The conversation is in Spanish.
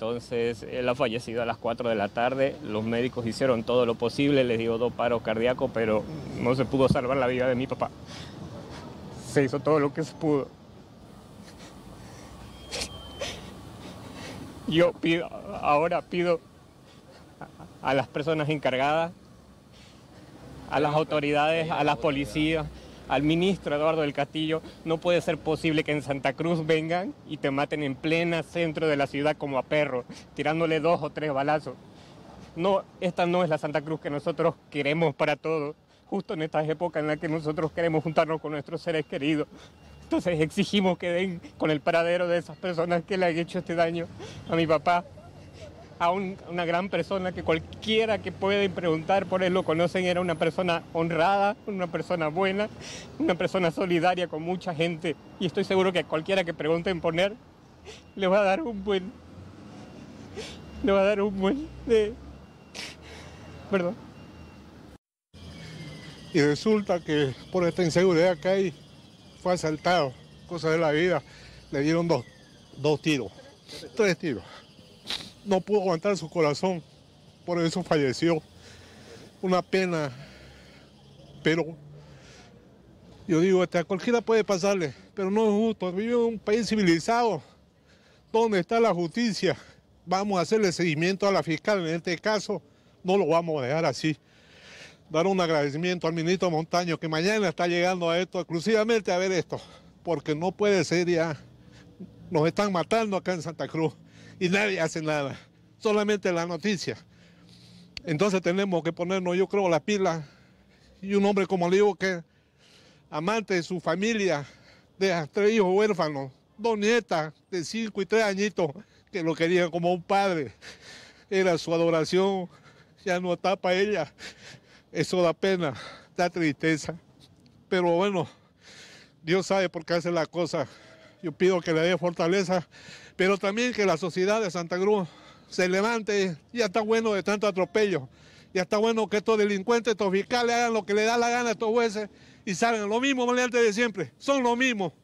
Entonces, él ha fallecido a las 4 de la tarde. Los médicos hicieron todo lo posible, les dio dos paros cardíacos, pero no se pudo salvar la vida de mi papá. Se hizo todo lo que se pudo. Yo pido, ahora pido a las personas encargadas, a las autoridades, a las policías, al ministro Eduardo del Castillo, no puede ser posible que en Santa Cruz vengan y te maten en plena centro de la ciudad como a perro, tirándole dos o tres balazos. No, esta no es la Santa Cruz que nosotros queremos para todos, justo en estas épocas en las que nosotros queremos juntarnos con nuestros seres queridos. Entonces exigimos que den con el paradero de esas personas que le han hecho este daño a mi papá, a, una gran persona que cualquiera que puede preguntar por él lo conocen, era una persona honrada, una persona buena, una persona solidaria con mucha gente. Y estoy seguro que cualquiera que pregunten por él, le va a dar un buen... Le va a dar un buen... De... Perdón. Y resulta que por esta inseguridad que hay, fue asaltado, cosa de la vida, le dieron dos, dos tiros, tres tiros no pudo aguantar su corazón, por eso falleció. Una pena, pero yo digo, a cualquiera puede pasarle, pero no es justo. vivimos en un país civilizado, donde está la justicia. Vamos a hacerle seguimiento a la fiscal, en este caso no lo vamos a dejar así. Dar un agradecimiento al ministro Montaño, que mañana está llegando a esto, exclusivamente a ver esto, porque no puede ser ya. Nos están matando acá en Santa Cruz y nadie hace nada, solamente la noticia. Entonces tenemos que ponernos, yo creo, la pila y un hombre como digo que amante de su familia, de tres hijos huérfanos, dos nietas de cinco y tres añitos que lo querían como un padre. Era su adoración, ya no tapa ella. Eso da pena, da tristeza. Pero bueno, Dios sabe por qué hace la cosa. Yo pido que le dé fortaleza, pero también que la sociedad de Santa Cruz se levante. Ya está bueno de tanto atropello. Ya está bueno que estos delincuentes, estos fiscales hagan lo que le da la gana a estos jueces y salgan. Lo mismo, maleantes de siempre. Son lo mismo.